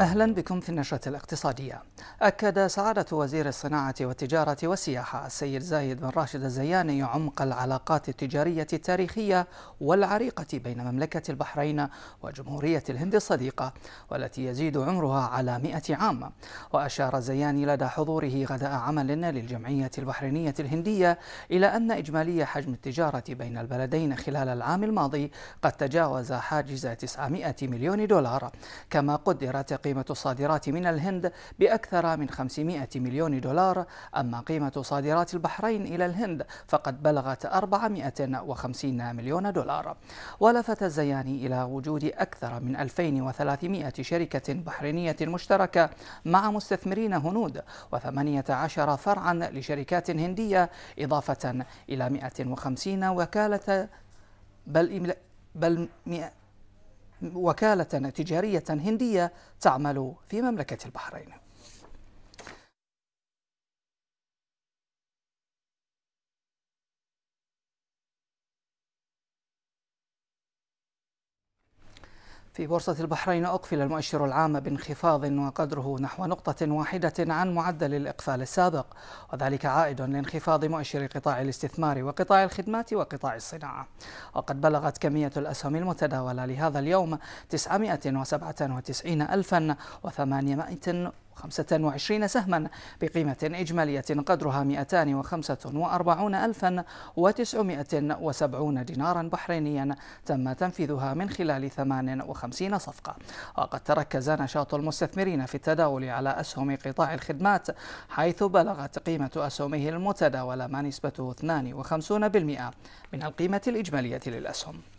أهلا بكم في النشرة الاقتصادية أكد سعادة وزير الصناعة والتجارة والسياحة السيد زايد بن راشد الزياني عمق العلاقات التجارية التاريخية والعريقة بين مملكة البحرين وجمهورية الهند الصديقة والتي يزيد عمرها على مئة عام وأشار الزياني لدى حضوره غداء عمل للجمعية البحرينية الهندية إلى أن إجمالي حجم التجارة بين البلدين خلال العام الماضي قد تجاوز حاجز 900 مليون دولار كما قدرت قيمة الصادرات من الهند بأكثر من 500 مليون دولار أما قيمة صادرات البحرين إلى الهند فقد بلغت 450 مليون دولار ولفت الزياني إلى وجود أكثر من 2300 شركة بحرينية مشتركة مع مستثمرين هنود و18 فرعا لشركات هندية إضافة إلى 150 وكالة بل بل 100 وكالة تجارية هندية تعمل في مملكة البحرين في بورصة البحرين أقفل المؤشر العام بانخفاض وقدره نحو نقطة واحدة عن معدل الإقفال السابق وذلك عائد لانخفاض مؤشر قطاع الاستثمار وقطاع الخدمات وقطاع الصناعة وقد بلغت كمية الأسهم المتداولة لهذا اليوم 997 ألفا 25 سهما بقيمة إجمالية قدرها 245970 دينارا بحرينيا تم تنفيذها من خلال 58 صفقة وقد تركز نشاط المستثمرين في التداول على أسهم قطاع الخدمات حيث بلغت قيمة أسهمه المتداولة ما نسبته 52% من القيمة الإجمالية للأسهم